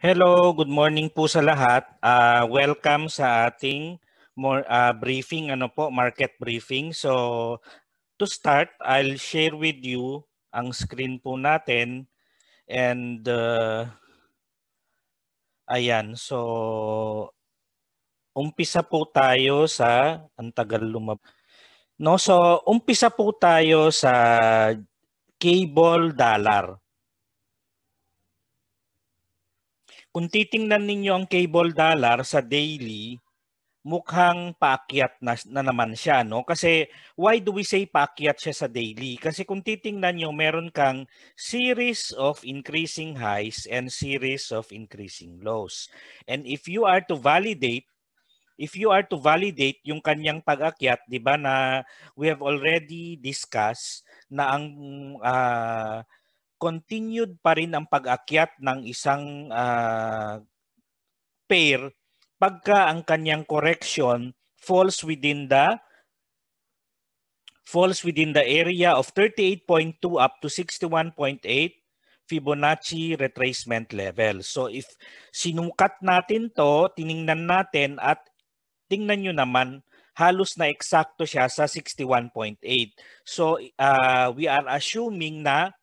Hello, good morning po sa lahat. Uh, welcome sa ating more uh, ah, briefing ano po, market briefing. So to start, I'll share with you ang screen po natin and uh, ayan. So umpisa po tayo sa ang tagal lumab. No, so umpisa po tayo sa cable dollar. Kung titingnan ninyo ang cable dollar sa daily, mukhang paakyat na, na naman siya. No? Kasi why do we say paakyat siya sa daily? Kasi kung titingnan nyo, meron kang series of increasing highs and series of increasing lows. And if you are to validate if you are to validate yung kanyang pag-akyat, 'di ba na we have already discussed na ang uh, continued pa rin ang pag-akyat ng isang uh, pair pagka ang kanyang correction falls within the falls within the area of 38.2 up to 61.8 Fibonacci retracement level. So if sinukat natin to, tiningnan natin at tingnan nyo naman, halos na eksakto siya sa 61.8. So uh, we are assuming na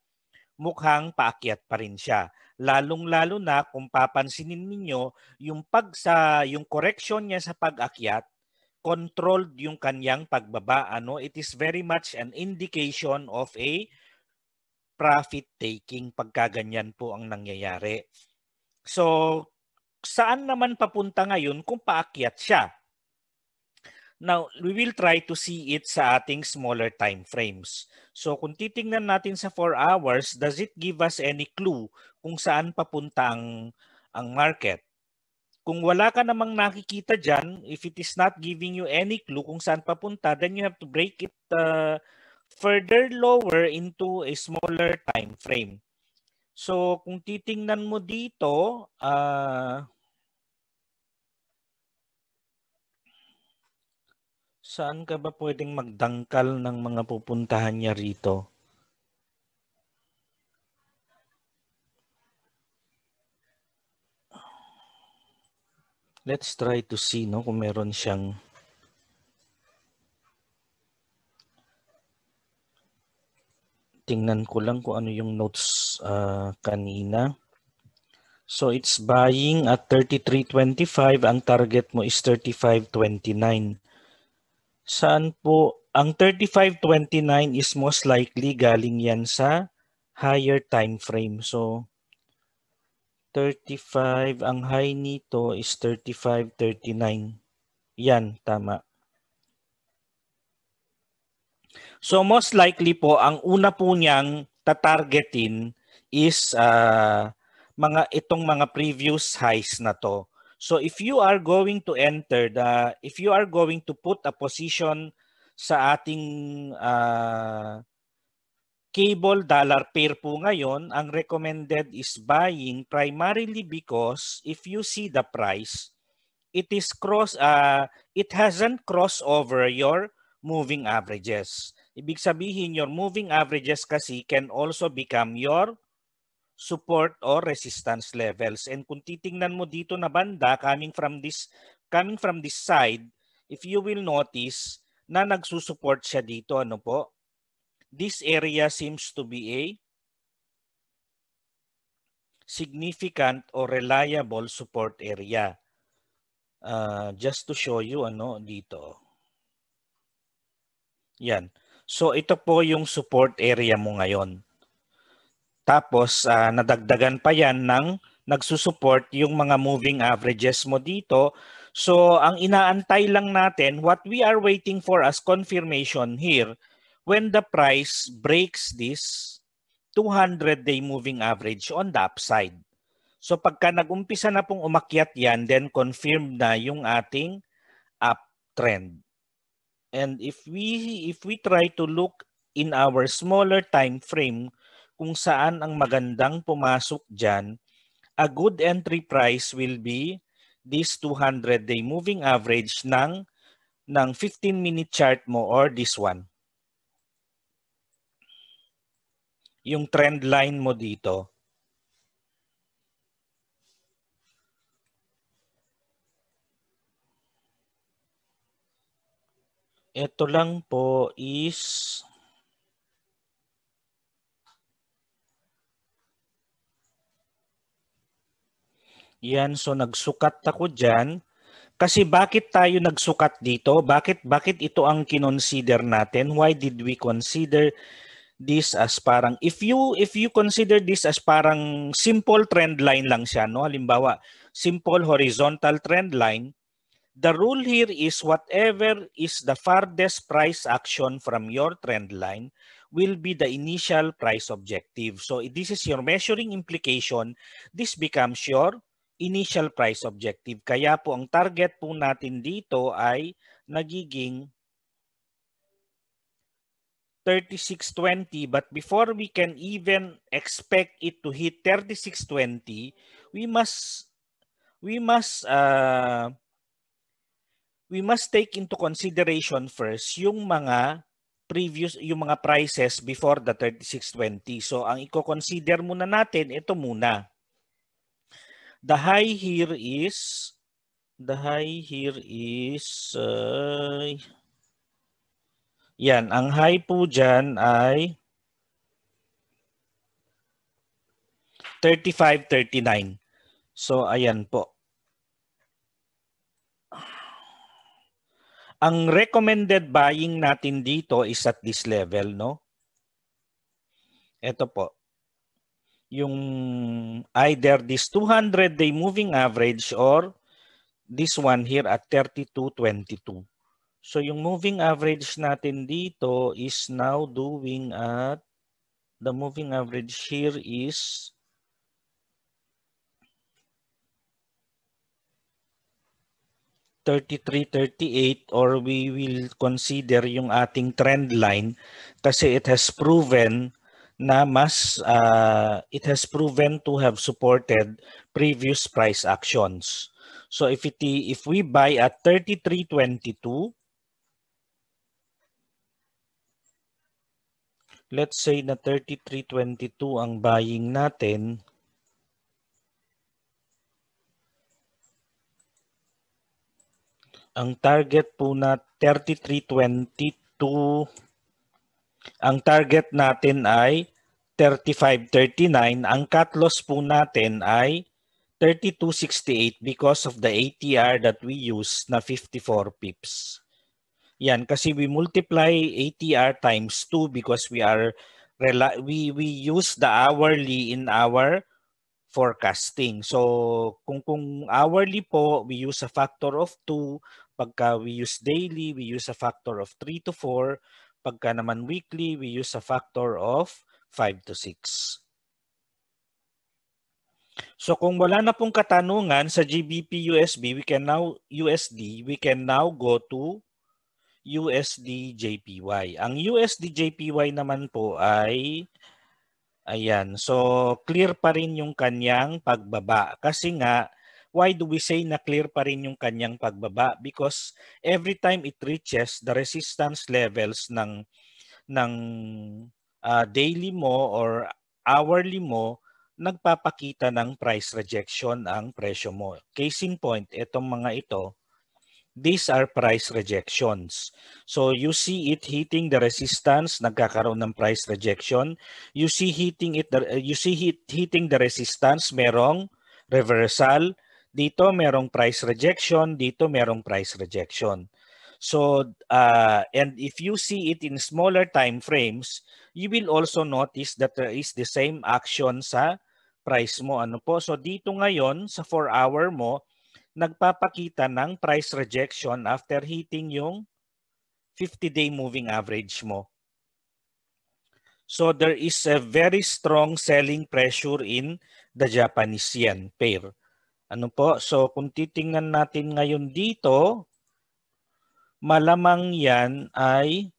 mukhang paakyat pa rin siya. Lalong-lalo na kung papansinin ninyo yung pag sa yung correction niya sa pag-akyat, controlled yung kanyang pagbaba. Ano? It is very much an indication of a profit taking pagkaganyan po ang nangyayari. So, saan naman papunta ngayon kung paakyat siya? Now, we will try to see it sa ating smaller time frames. So kung titingnan natin sa 4 hours, does it give us any clue kung saan papunta ang, ang market? Kung wala ka namang nakikita dyan, if it is not giving you any clue kung saan papunta, then you have to break it uh, further lower into a smaller time frame. So kung titingnan mo dito, uh, Saan ka ba pwedeng magdangkal ng mga pupuntahan niya rito? Let's try to see no kung meron siyang tingnan ko lang kung ano yung notes uh, kanina. So it's buying at 33.25. Ang target mo is 35.29. Saan po? Ang 3529 is most likely galing yan sa higher time frame. So, 35, ang high nito is 3539. Yan, tama. So most likely po, ang una po niyang tatargetin is uh, mga itong mga previous highs na to. So if you are going to enter the if you are going to put a position sa ating uh, cable dollar pair po ngayon, ang recommended is buying primarily because if you see the price, it is cross uh, it hasn't crossed over your moving averages. Ibig sabihin your moving averages kasi can also become your support or resistance levels. And kung titingnan mo dito na banda coming from this coming from this side, if you will notice na nagsusupport siya dito ano po. This area seems to be a significant or reliable support area. Uh, just to show you ano dito. Yan. So ito po yung support area mo ngayon. Tapos uh, nadagdagan pa yan ng nagsusuport yung mga moving averages mo dito. So ang inaantay lang natin, what we are waiting for as confirmation here, when the price breaks this 200-day moving average on the upside. So pagka nagumpisa na pong umakyat yan, then confirmed na yung ating uptrend. And if we if we try to look in our smaller time frame, kung saan ang magandang pumasok dyan, a good entry price will be this 200-day moving average ng, ng 15-minute chart mo or this one. Yung trend line mo dito. Ito lang po is Yan, so nagsukat ako dyan. Kasi bakit tayo nagsukat dito? Bakit, bakit ito ang kinonsider natin? Why did we consider this as parang if you if you consider this as parang simple trend line lang siya no halimbawa simple horizontal trend line the rule here is whatever is the farthest price action from your trend line will be the initial price objective so this is your measuring implication this becomes your initial price objective. Kaya po ang target po natin dito ay nagiging 3620 but before we can even expect it to hit 3620 we must we must uh, we must take into consideration first yung mga previous yung mga prices before the 3620 so ang i-consider muna natin ito muna the high here is the high here is uh, yan ang high po diyan ay 3539 so ayan po ang recommended buying natin dito is at this level no ito po yung either this 200 day moving average or this one here at 32.22. So yung moving average natin dito is now doing at the moving average here is Thirty-three, thirty-eight, or we will consider yung ating trend line kasi it has proven na mas uh, it has proven to have supported previous price actions. So if it if we buy at 33.22 let's say na 33.22 ang buying natin ang target po na 33.22 ang target natin ay 3539. Ang cut loss po natin ay 3268 because of the ATR that we use na 54 pips. Yan, kasi we multiply ATR times 2 because we are we we use the hourly in our forecasting. So kung kung hourly po, we use a factor of 2. Pagka we use daily, we use a factor of 3 to 4. Pagka naman weekly, we use a factor of 5 to 6. So kung wala na pong katanungan sa GBP USB, we can now USD, we can now go to USD JPY. Ang USD JPY naman po ay ayan. So clear pa rin yung kanyang pagbaba kasi nga why do we say na clear pa rin yung kanyang pagbaba? Because every time it reaches the resistance levels ng ng uh, daily mo or hourly mo, nagpapakita ng price rejection ang presyo mo. Case in point, itong mga ito, these are price rejections. So you see it hitting the resistance, nagkakaroon ng price rejection. You see hitting it you see it hitting the resistance, merong reversal. Dito merong price rejection, dito merong price rejection. So, uh, and if you see it in smaller time frames, you will also notice that there is the same action sa price mo. Ano po? So, dito ngayon, sa 4-hour mo, nagpapakita ng price rejection after hitting yung 50-day moving average mo. So, there is a very strong selling pressure in the Japanese yen pair. Ano po? So kung titingnan natin ngayon dito, malamang yan ay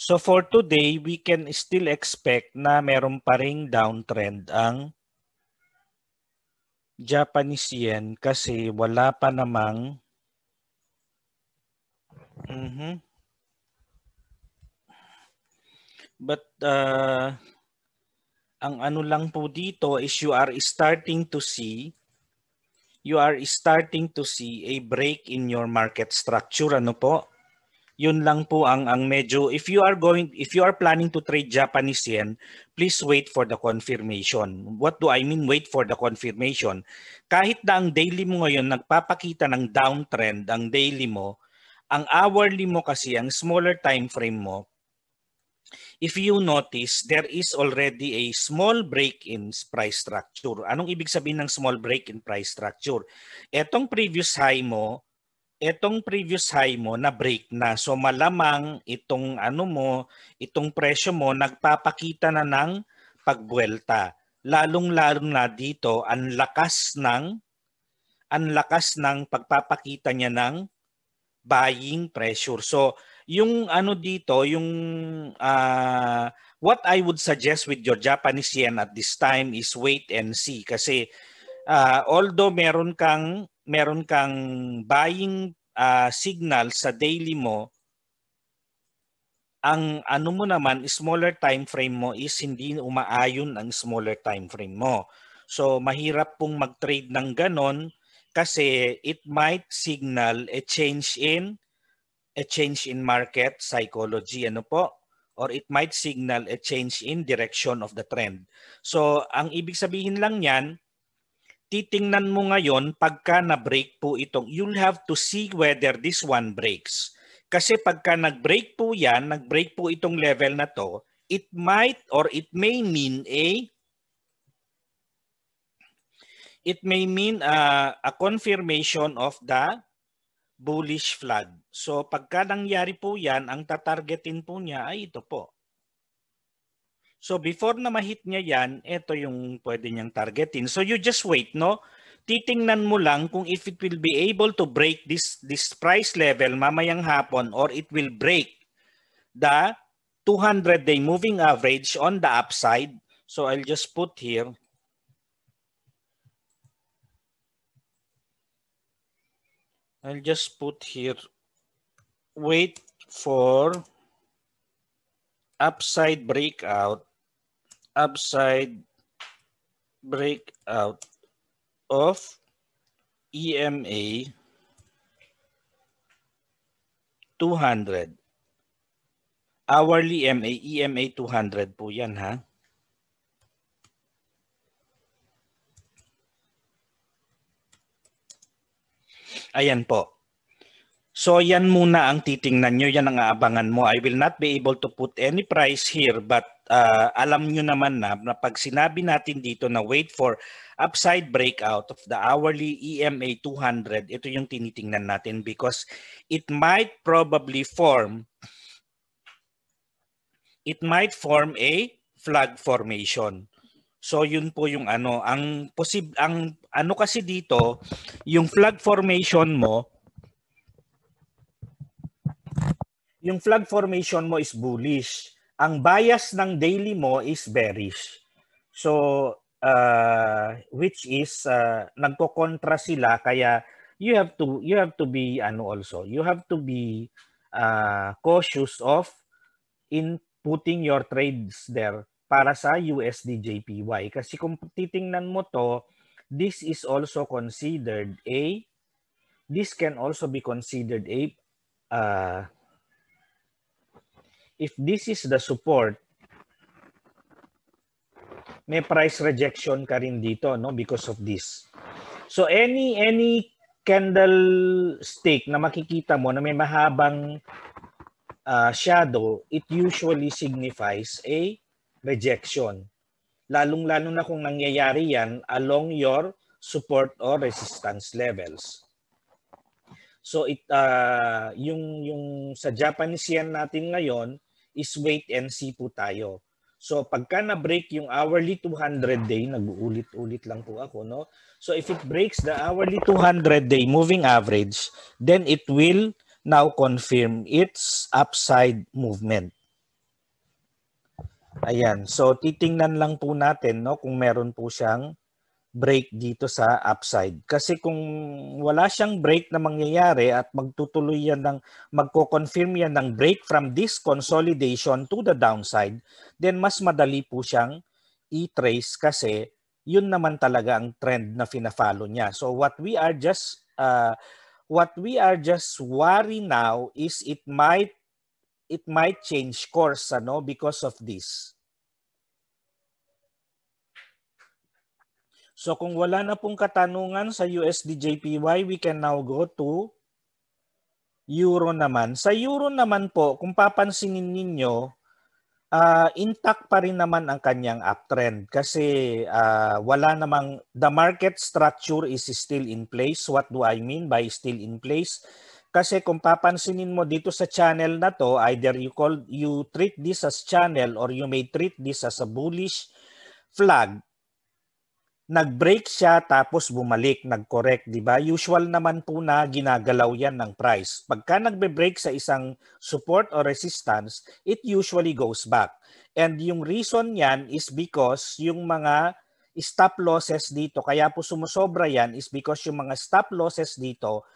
So for today, we can still expect na meron pa ring downtrend ang Japanese yen kasi wala pa namang mm -hmm. But uh, ang ano lang po dito is you are starting to see you are starting to see a break in your market structure ano po yun lang po ang ang medyo if you are going if you are planning to trade Japanese yen please wait for the confirmation what do i mean wait for the confirmation kahit na ang daily mo ngayon nagpapakita ng downtrend ang daily mo ang hourly mo kasi ang smaller time frame mo if you notice, there is already a small break in price structure. Anong ibig sabihin ng small break in price structure? Etong previous high mo, etong previous high mo na break na. So malamang itong ano mo, itong presyo mo nagpapakita na ng pagbuelta. Lalong-lalo na dito ang lakas ng ang lakas ng pagpapakita niya ng buying pressure. So yung ano dito, yung uh, what I would suggest with your Japanese yen at this time is wait and see kasi uh, although meron kang meron kang buying uh, signal sa daily mo ang ano mo naman smaller time frame mo is hindi umaayon ang smaller time frame mo. So mahirap pong mag-trade ng ganon kasi it might signal a change in a change in market psychology ano po or it might signal a change in direction of the trend. So ang ibig sabihin lang niyan titingnan mo ngayon pagka na-break po itong you'll have to see whether this one breaks. Kasi pagka nag-break po 'yan, nag-break po itong level na to, it might or it may mean a it may mean a, a confirmation of the bullish flag. So pagka nangyari po yan, ang tatargetin po niya ay ito po. So before na ma-hit niya yan, ito yung pwede niyang targetin. So you just wait, no? Titingnan mo lang kung if it will be able to break this this price level mamayang hapon or it will break the 200-day moving average on the upside. So I'll just put here I'll just put here wait for upside breakout, upside breakout of EMA 200. Hourly EMA, EMA 200 po yan ha. Ayan po. So yan muna ang titingnan nyo, yan ang aabangan mo. I will not be able to put any price here but uh, alam nyo naman na, na pag sinabi natin dito na wait for upside breakout of the hourly EMA 200, ito yung tinitingnan natin because it might probably form it might form a flag formation. So yun po yung ano, ang posib ang ano kasi dito, yung flag formation mo yung flag formation mo is bullish. Ang bias ng daily mo is bearish. So, uh, which is uh, nagko-contra sila kaya you have to you have to be ano also you have to be uh, cautious of in putting your trades there para sa USD JPY kasi kung titingnan mo to this is also considered a this can also be considered a uh, if this is the support, may price rejection ka rin dito no because of this. So any any candle stick na makikita mo na may mahabang uh, shadow, it usually signifies a rejection. Lalong-lalo na kung nangyayari yan along your support or resistance levels. So it uh, yung yung sa Japanese yen natin ngayon, is wait and see po tayo. So pagka na-break yung hourly 200 day, nag-uulit-ulit lang po ako, no? So if it breaks the hourly 200 day moving average, then it will now confirm its upside movement. Ayan. So titingnan lang po natin, no, kung meron po siyang break dito sa upside. Kasi kung wala siyang break na mangyayari at magtutuloy yan ng, magko-confirm yan ng break from this consolidation to the downside, then mas madali po siyang i-trace kasi yun naman talaga ang trend na fina-follow niya. So what we are just uh, what we are just worry now is it might it might change course ano because of this. So kung wala na pong katanungan sa USDJPY, we can now go to euro naman. Sa euro naman po, kung papansinin ninyo, uh, intact pa rin naman ang kanyang uptrend kasi uh, wala namang the market structure is still in place. What do I mean by still in place? Kasi kung papansinin mo dito sa channel na to, either you call you treat this as channel or you may treat this as a bullish flag. Nag-break siya tapos bumalik, nag-correct, di ba? Usual naman po na ginagalaw yan ng price. Pagka nagbe-break sa isang support or resistance, it usually goes back. And yung reason yan is because yung mga stop losses dito, kaya po sumusobra yan is because yung mga stop losses dito,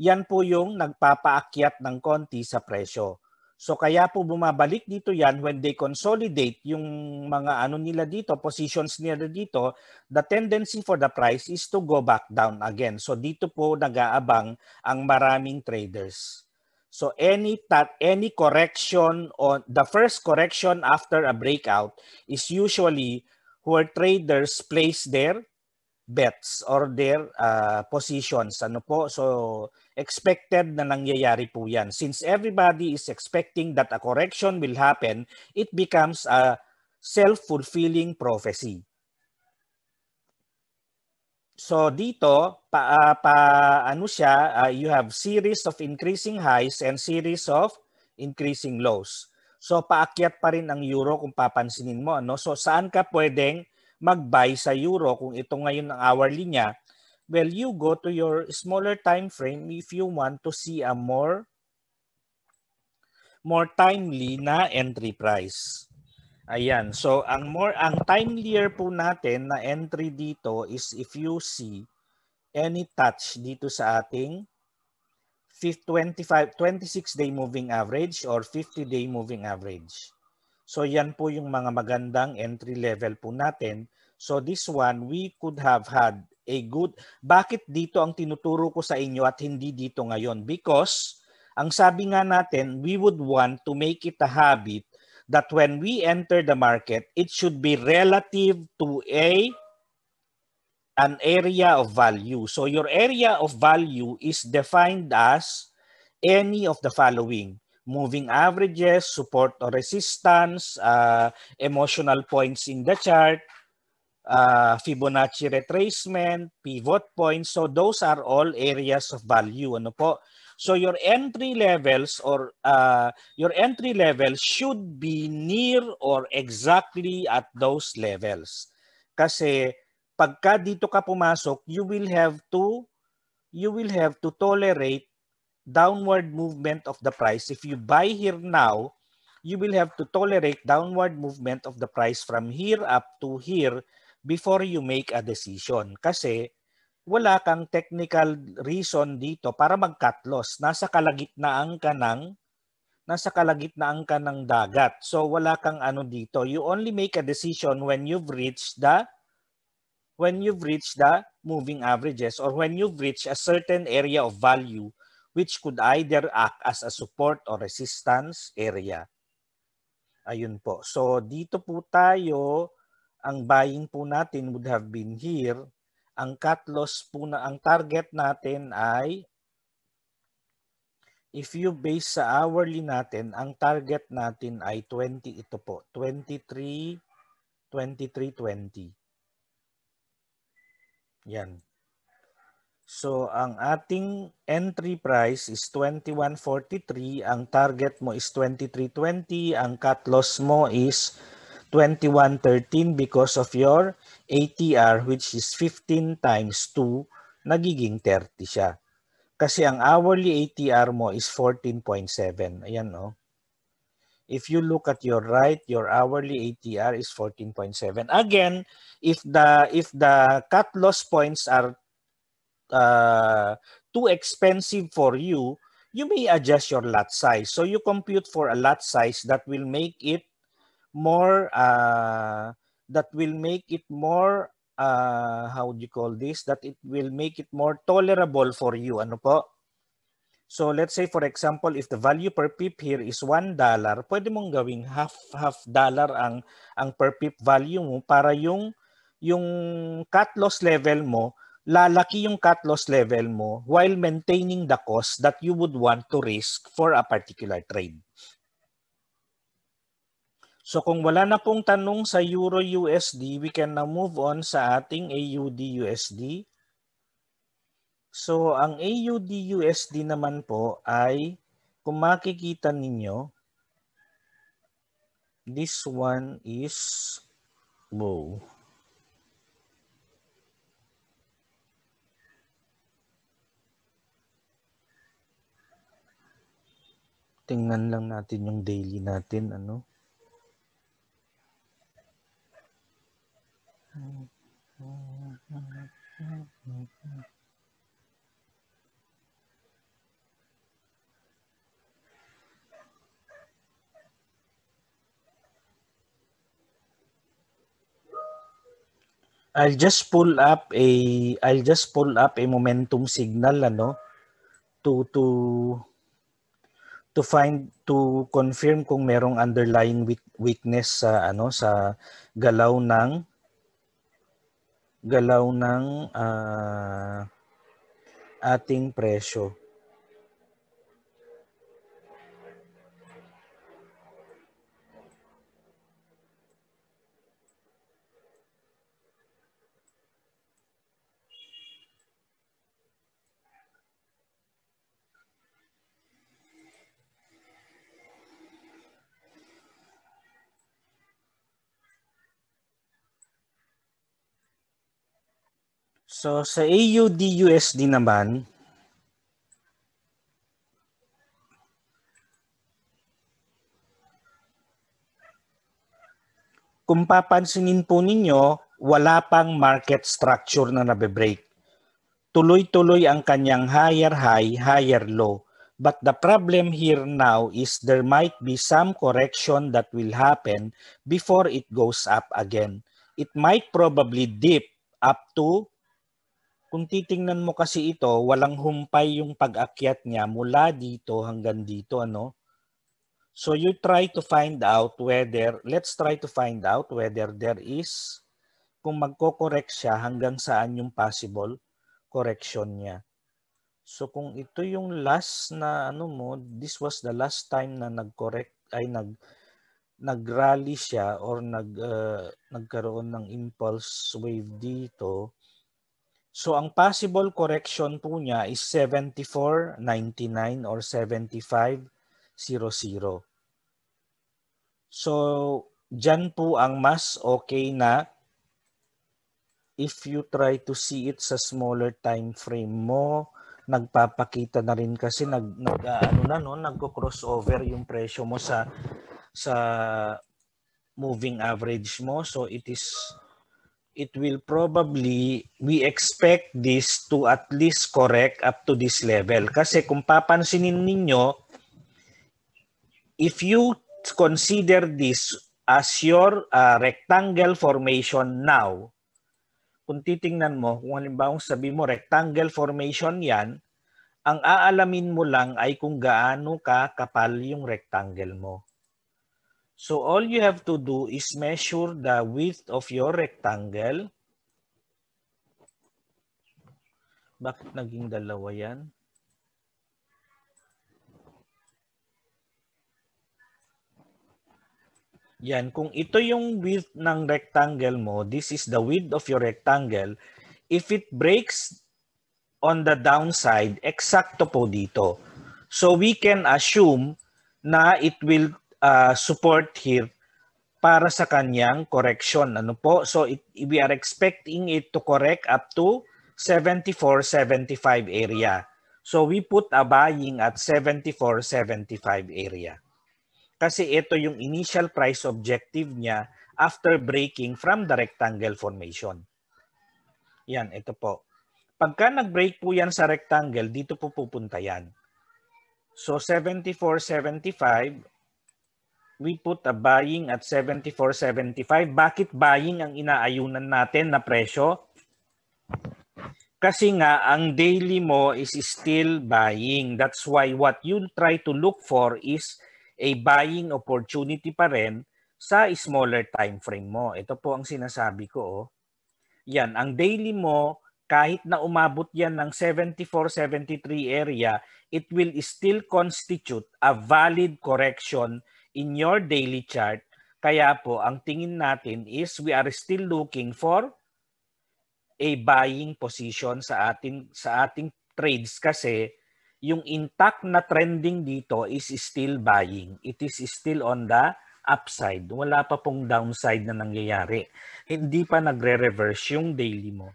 yan po yung nagpapaakyat ng konti sa presyo. So kaya po bumabalik dito yan when they consolidate yung mga ano nila dito, positions nila dito, the tendency for the price is to go back down again. So dito po nag-aabang ang maraming traders. So any that any correction on the first correction after a breakout is usually where traders place their bets or their uh, positions. Ano po? So expected na nangyayari po yan. Since everybody is expecting that a correction will happen, it becomes a self-fulfilling prophecy. So dito, pa, uh, pa ano siya, uh, you have series of increasing highs and series of increasing lows. So paakyat pa rin ang euro kung papansinin mo. No? So saan ka pwedeng mag-buy sa euro kung ito ngayon ang hourly niya Well, you go to your smaller time frame if you want to see a more more timely na entry price. Ayan. So, ang more ang timelier po natin na entry dito is if you see any touch dito sa ating 25 26 day moving average or 50 day moving average. So, yan po yung mga magandang entry level po natin. So, this one we could have had a good bakit dito ang tinuturo ko sa inyo at hindi dito ngayon because ang sabi nga natin we would want to make it a habit that when we enter the market it should be relative to a an area of value so your area of value is defined as any of the following moving averages support or resistance uh, emotional points in the chart uh, Fibonacci retracement, pivot points. So those are all areas of value. Ano po? So your entry levels or uh, your entry level should be near or exactly at those levels. Kasi pagka dito ka pumasok, you will have to you will have to tolerate downward movement of the price. If you buy here now, you will have to tolerate downward movement of the price from here up to here before you make a decision. Kasi wala kang technical reason dito para mag-cut loss. Nasa kalagitnaan ka ng nasa kalagitnaan ka ng dagat. So wala kang ano dito. You only make a decision when you've reached the when you've reached the moving averages or when you've reached a certain area of value which could either act as a support or resistance area. Ayun po. So dito po tayo ang buying po natin would have been here. Ang cut loss po na ang target natin ay if you base sa hourly natin, ang target natin ay 20 ito po, 23 2320. Yan. So, ang ating entry price is 2143. Ang target mo is 2320. Ang cut loss mo is 21.13 because of your ATR which is 15 times 2, nagiging 30 siya. Kasi ang hourly ATR mo is 14.7. Ayan no. Oh. If you look at your right, your hourly ATR is 14.7. Again, if the if the cut loss points are uh, too expensive for you, you may adjust your lot size. So you compute for a lot size that will make it more uh, that will make it more uh, how do you call this that it will make it more tolerable for you ano po so let's say for example if the value per pip here is 1 dollar pwede mong gawing half half dollar ang ang per pip value mo para yung yung cut loss level mo lalaki yung cut loss level mo while maintaining the cost that you would want to risk for a particular trade So kung wala na pong tanong sa Euro USD, we can now move on sa ating AUD USD. So ang AUD USD naman po ay kung makikita ninyo, this one is low. Tingnan lang natin yung daily natin ano. I'll just pull up a I'll just pull up a momentum signal ano to to to find to confirm kung merong underlying weakness sa ano sa galaw ng galaw ng uh, ating presyo. So sa AUDUSD naman, kung papansinin po ninyo, wala pang market structure na nabe-break. Tuloy-tuloy ang kanyang higher high, higher low. But the problem here now is there might be some correction that will happen before it goes up again. It might probably dip up to kung titingnan mo kasi ito, walang humpay yung pag-akyat niya mula dito hanggang dito, ano? So you try to find out whether, let's try to find out whether there is, kung magko-correct siya hanggang saan yung possible correction niya. So kung ito yung last na ano mo, this was the last time na nag-correct, ay nag, nag-rally siya or nag, uh, nagkaroon ng impulse wave dito, So ang possible correction po niya is 74.99 or 75.00. So dyan po ang mas okay na if you try to see it sa smaller time frame mo, nagpapakita na rin kasi nag, nag ah, ano na no, nagko-crossover yung presyo mo sa sa moving average mo. So it is it will probably, we expect this to at least correct up to this level. Kasi kung papansinin ninyo, if you consider this as your uh, rectangle formation now, kung titingnan mo, kung halimbawa sabi mo rectangle formation yan, ang aalamin mo lang ay kung gaano ka kapal yung rectangle mo. So all you have to do is measure the width of your rectangle. Bakit naging dalawa yan? Yan, kung ito yung width ng rectangle mo, this is the width of your rectangle. If it breaks on the downside, eksakto po dito. So we can assume na it will uh, support here para sa kanyang correction. Ano po? So it, we are expecting it to correct up to 74.75 area. So we put a buying at 74.75 area. Kasi ito yung initial price objective niya after breaking from the rectangle formation. Yan, ito po. Pagka nag-break po yan sa rectangle, dito po pupunta yan. So 74.75 we put a buying at 74.75. Bakit buying ang inaayunan natin na presyo? Kasi nga, ang daily mo is still buying. That's why what you try to look for is a buying opportunity pa rin sa smaller time frame mo. Ito po ang sinasabi ko. Oh. Yan, ang daily mo, kahit na umabot yan ng 74-73 area, it will still constitute a valid correction in your daily chart. Kaya po, ang tingin natin is we are still looking for a buying position sa ating sa ating trades kasi yung intact na trending dito is still buying. It is still on the upside. Wala pa pong downside na nangyayari. Hindi pa nagre-reverse yung daily mo.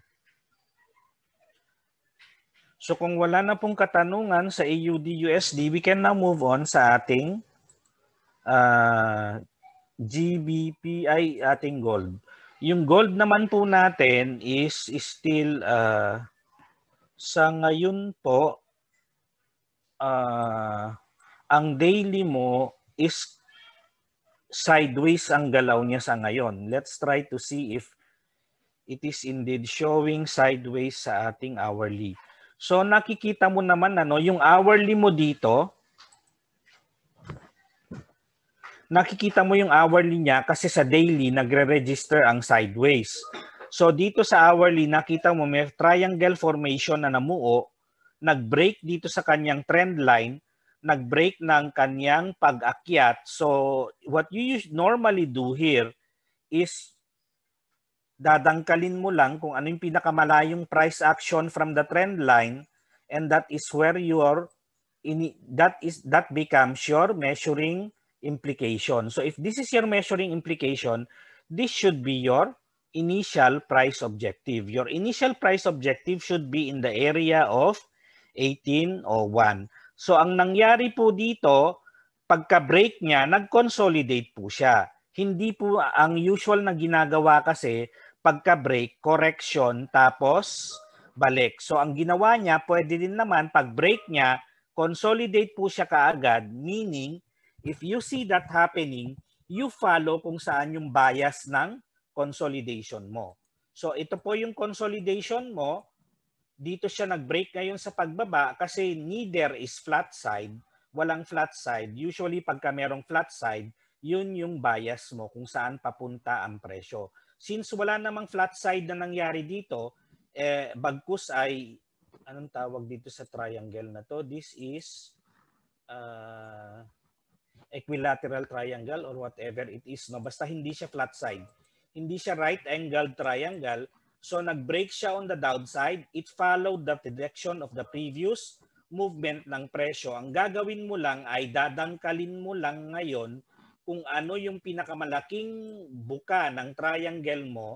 So kung wala na pong katanungan sa AUD USD, we can now move on sa ating uh, ah, GBPI ating gold. Yung gold naman po natin is, is still uh, sa ngayon po uh, ang daily mo is sideways ang galaw niya sa ngayon. Let's try to see if it is indeed showing sideways sa ating hourly. So nakikita mo naman ano, yung hourly mo dito nakikita mo yung hourly niya kasi sa daily nagre-register ang sideways. So dito sa hourly nakita mo may triangle formation na namuo, nag-break dito sa kanyang trend line, nag-break ng kanyang pag-akyat. So what you normally do here is dadangkalin mo lang kung ano yung pinakamalayong price action from the trend line and that is where your in, that is that becomes your measuring implication. So if this is your measuring implication, this should be your initial price objective. Your initial price objective should be in the area of 1801. So ang nangyari po dito, pagka-break niya, nag-consolidate po siya. Hindi po ang usual na ginagawa kasi pagka-break, correction, tapos balik. So ang ginawa niya, pwede din naman pag break niya, consolidate po siya kaagad, meaning If you see that happening, you follow kung saan yung bias ng consolidation mo. So ito po yung consolidation mo. Dito siya nag-break ngayon sa pagbaba kasi neither is flat side. Walang flat side. Usually pagka merong flat side, yun yung bias mo kung saan papunta ang presyo. Since wala namang flat side na nangyari dito, eh, bagkus ay, anong tawag dito sa triangle na to? This is, uh, equilateral triangle or whatever it is. No? Basta hindi siya flat side. Hindi siya right angled triangle. So nagbreak siya on the downside. It followed the direction of the previous movement ng presyo. Ang gagawin mo lang ay dadangkalin mo lang ngayon kung ano yung pinakamalaking buka ng triangle mo.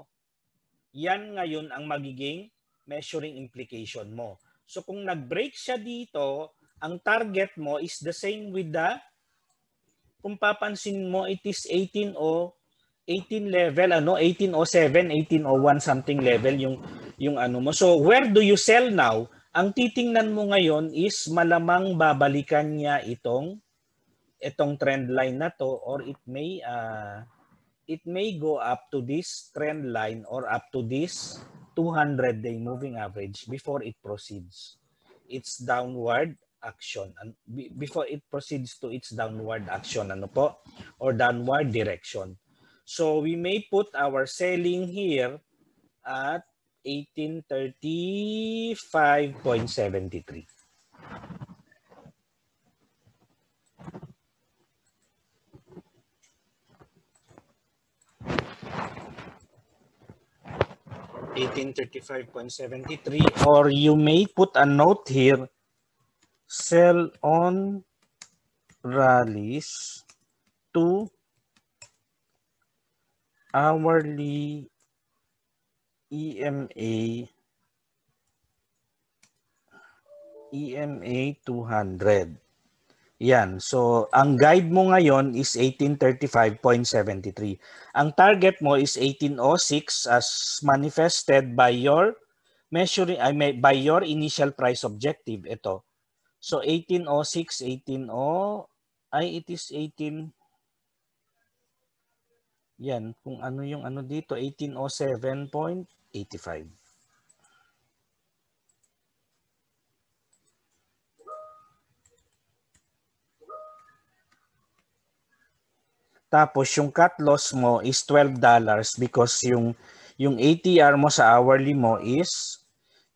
Yan ngayon ang magiging measuring implication mo. So kung nagbreak siya dito, ang target mo is the same with the kung papansin mo, it is 18 o 18 level ano 1807 1801 something level yung yung ano mo so where do you sell now ang titingnan mo ngayon is malamang babalikan niya itong itong trend line na to or it may uh, it may go up to this trend line or up to this 200 day moving average before it proceeds it's downward action before it proceeds to its downward action ano po or downward direction so we may put our selling here at 1835.73 1835.73 or you may put a note here sell on rallies to hourly EMA EMA 200. Yan. So, ang guide mo ngayon is 1835.73. Ang target mo is 1806 as manifested by your measuring I mean, by your initial price objective ito. So 1806, 180, ay it is 18, yan, kung ano yung ano dito, 1807.85. Tapos yung cut loss mo is $12 because yung yung ATR mo sa hourly mo is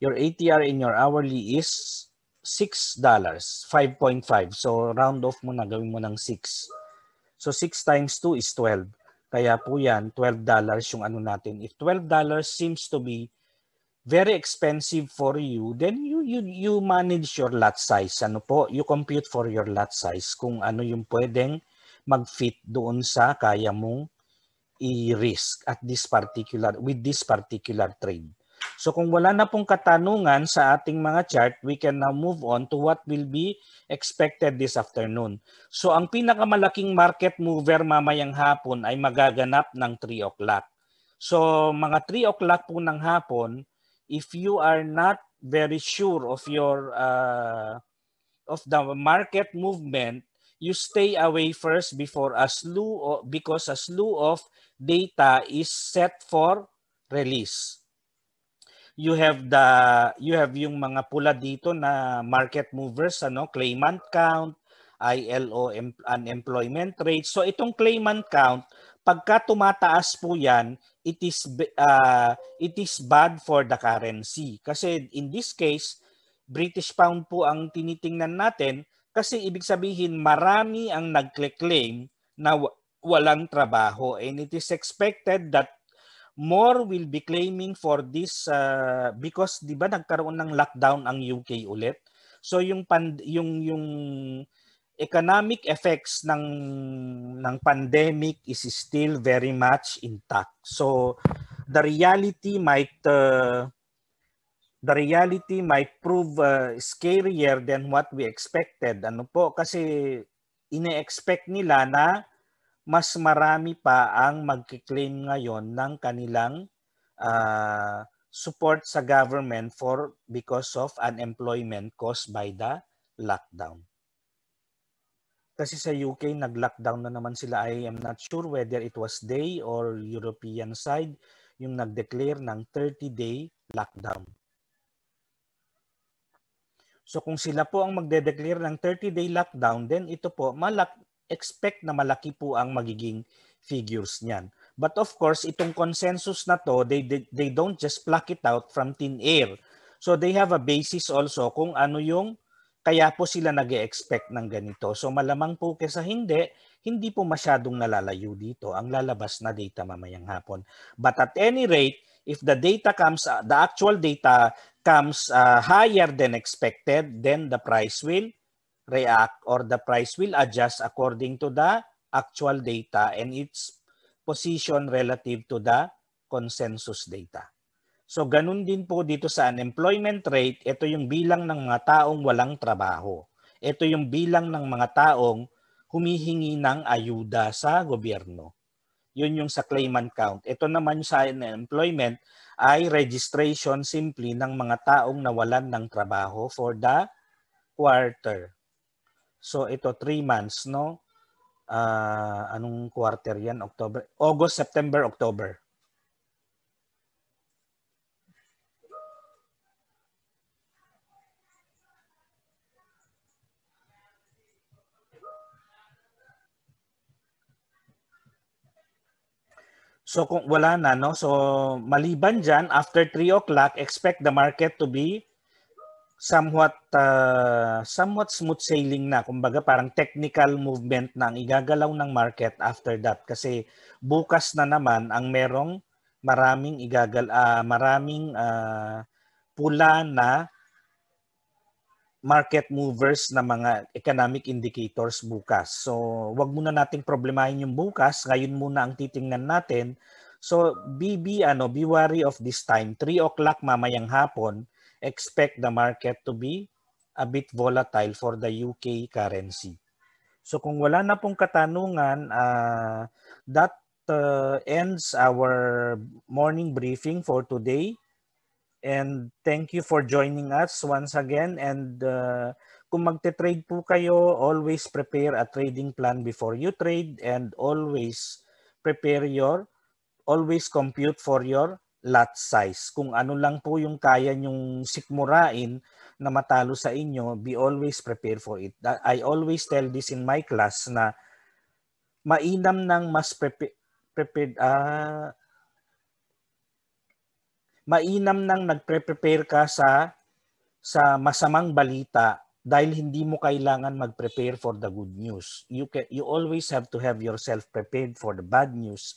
your ATR in your hourly is $6, 5.5. So round off mo na, gawin mo ng 6. So 6 times 2 is 12. Kaya po yan, $12 yung ano natin. If $12 seems to be very expensive for you, then you, you, you manage your lot size. Ano po? You compute for your lot size kung ano yung pwedeng mag-fit doon sa kaya mong i-risk at this particular, with this particular trade. So kung wala na pong katanungan sa ating mga chart, we can now move on to what will be expected this afternoon. So ang pinakamalaking market mover mamayang hapon ay magaganap ng 3 o'clock. So mga 3 o'clock po ng hapon, if you are not very sure of your uh, of the market movement, you stay away first before a slew of, because a slew of data is set for release you have the you have yung mga pula dito na market movers ano claimant count ILO em, unemployment rate so itong claimant count pagka tumataas po yan it is uh, it is bad for the currency kasi in this case British pound po ang tinitingnan natin kasi ibig sabihin marami ang nagkle-claim na walang trabaho and it is expected that more will be claiming for this uh, because 'di ba nagkaroon ng lockdown ang UK ulit. So yung pand yung yung economic effects ng ng pandemic is still very much intact. So the reality might uh, the reality might prove uh, scarier than what we expected. Ano po kasi ine-expect nila na mas marami pa ang magkiklaim ngayon ng kanilang uh, support sa government for because of unemployment caused by the lockdown. Kasi sa UK, nag-lockdown na naman sila. I am not sure whether it was day or European side yung nag-declare ng 30-day lockdown. So kung sila po ang magde-declare ng 30-day lockdown, then ito po, malak expect na malaki po ang magiging figures niyan. But of course, itong consensus na to, they, they, they don't just pluck it out from thin air. So they have a basis also kung ano yung kaya po sila nag expect ng ganito. So malamang po kesa hindi, hindi po masyadong nalalayo dito ang lalabas na data mamayang hapon. But at any rate, if the data comes, uh, the actual data comes uh, higher than expected, then the price will react or the price will adjust according to the actual data and its position relative to the consensus data. So ganun din po dito sa unemployment rate, ito yung bilang ng mga taong walang trabaho. Ito yung bilang ng mga taong humihingi ng ayuda sa gobyerno. Yun yung sa claimant count. Ito naman sa unemployment ay registration simply ng mga taong nawalan ng trabaho for the quarter. So ito 3 months no. Uh, anong quarter 'yan? October, August, September, October. So kung wala na, no? So maliban diyan after 3 o'clock, expect the market to be somewhat uh, somewhat smooth sailing na kumbaga parang technical movement na ang igagalaw ng market after that kasi bukas na naman ang merong maraming igagal uh, maraming uh, pula na market movers na mga economic indicators bukas. So, wag muna nating problemahin yung bukas. Ngayon muna ang titingnan natin. So, be, be, ano, be wary of this time. 3 o'clock mamayang hapon, expect the market to be a bit volatile for the UK currency. So kung wala na pong katanungan, uh, that uh, ends our morning briefing for today. And thank you for joining us once again. And uh, kung magte-trade po kayo, always prepare a trading plan before you trade and always prepare your, always compute for your lot size. Kung ano lang po yung kaya nyong sikmurain na matalo sa inyo, be always prepared for it. I always tell this in my class na mainam ng mas prepared, prepared ah, mainam nang nagpre-prepare ka sa sa masamang balita dahil hindi mo kailangan mag-prepare for the good news. You can, you always have to have yourself prepared for the bad news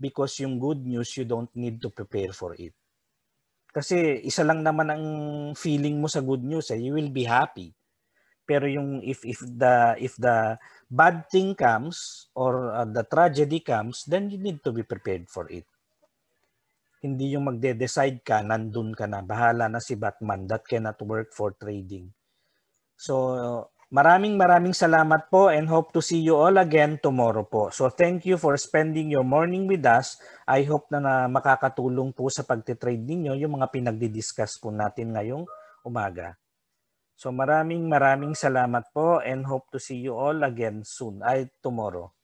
because yung good news, you don't need to prepare for it. Kasi isa lang naman ang feeling mo sa good news, eh, you will be happy. Pero yung if if the if the bad thing comes or uh, the tragedy comes, then you need to be prepared for it. Hindi yung magde-decide ka, nandun ka na, bahala na si Batman, that cannot work for trading. So, Maraming maraming salamat po and hope to see you all again tomorrow po. So thank you for spending your morning with us. I hope na, na makakatulong po sa pagtitrade ninyo yung mga pinagdi-discuss po natin ngayong umaga. So maraming maraming salamat po and hope to see you all again soon, ay tomorrow.